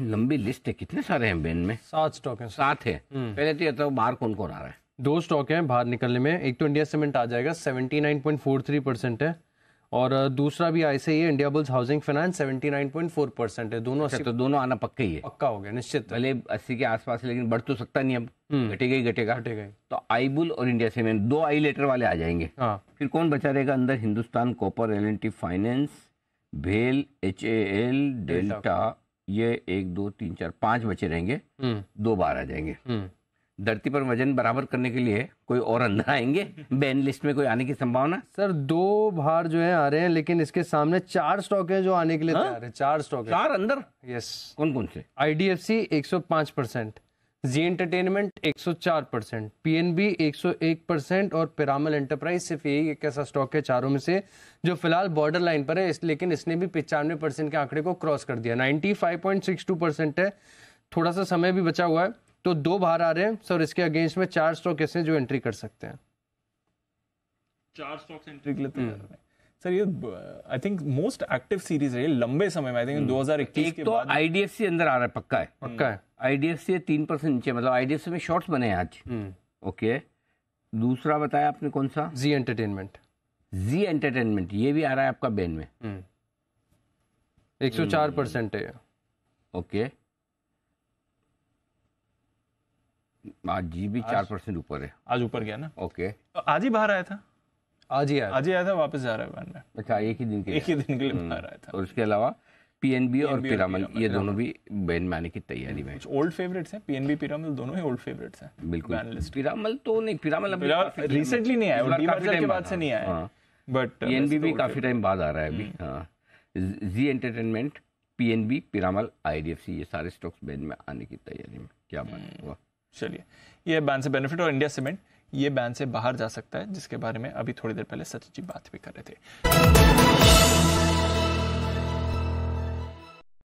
लंबी लिस्ट है कितने सारे हैं बेन में सात स्टॉक हैं सात है हम्म। पहले तो ये तो बाहर कौन कौन आ रहा है दो स्टॉक हैं बाहर निकलने में एक तो इंडिया सीमेंट आ जाएगा सेवेंटी थ्री परसेंट है और दूसरा भी ऐसे ही है Indiabulls housing finance four percent है दोनों अच्छा, तो दोनों आना पक्का ही है पक्का हो गया निश्चित भले अस्सी के आसपास लेकिन बढ़ तो सकता नहीं अब हम्म। घटेगा ही घटेगा घटेगा तो आई बुल और इंडिया सीमेंट दो आई लेटर वाले आ जाएंगे हाँ। फिर कौन बचा रहेगा अंदर हिंदुस्तान कॉपर एल फाइनेंस भेल एच ए एल डेल्टा ये एक दो तीन चार पांच बचे रहेंगे हम्म। दो बार आ जाएंगे हम्म। धरती पर वजन बराबर करने के लिए कोई और अंदर आएंगे बैन लिस्ट में कोई आने की संभावना सर दो भार जो है आ रहे हैं लेकिन इसके सामने चार स्टॉक है जो आने के लिए हाँ? तैयार है चार स्टॉक चार अंदर यस कौन कौन से आईडीएफसी पांच percent Zee entertainment 104 percent P 101 percent और पिरामल एंटरप्राइज सिर्फ यही एक ऐसा स्टॉक है चारों में से जो फिलहाल बॉर्डर लाइन पर है इस लेकिन इसने भी पिचानवे परसेंट के आंकड़े को क्रॉस कर दिया 95.62 परसेंट है थोड़ा सा समय भी बचा हुआ है तो दो बाहर आ रहे हैं सर इसके अगेंस्ट में चार स्टॉक ऐसे जो एंट्री कर सकते हैं चार स्टॉक एंट्री के लिए तैयार हम्म। है सर ये I think most active series रही लंबे समय में आई थिंक हम्म। दो के इक्कीस तो बाद आईडीएफसी अंदर आ रहा है पक्का है हम्म। पक्का है आईडीएफसी तीन परसेंट नीचे मतलब आईडीएफसी में शॉर्ट्स बने हैं आज ओके हम्म। दूसरा बताया आपने कौन सा जी एंटरटेनमेंट जी एंटरटेनमेंट ये भी आ रहा है आपका बैन में हम्म। एक सौ चार परसेंट है ओके आज जी भी चार परसेंट ऊपर है आज ऊपर गया ना ओके तो आज ही बाहर आया था आज ही आया आज ही आया था वापस जा रहा है बाहर अच्छा एक ही दिन के एक ही दिन के लिए हम्म। बाहर आया था और उसके अलावा पीएनबी और पिरामल ये दोनों भी बैन में की तैयारी में ओल्ड फेवरेट्स हैं पीएनबी पिरामल दोनों ही ओल्ड फेवरेट्स हैं बिल्कुल पिरामल तो नहीं पिरामल रिसेंटली नहीं आया काफी टाइम बाद से नहीं आया बट पीएनबी हाँ। uh, भी काफी टाइम बाद आ रहा है अभी हाँ Zee entertainment PNB Piramal IDFC ये सारे स्टॉक्स बैन में आने की तैयारी में क्या बात हम्म। हुआ चलिए ये बैन से बेनिफिट और इंडिया सीमेंट ये बैन से बाहर जा सकता है जिसके बारे में अभी थोड़ी देर पहले सचिन जी बात भी कर रहे थे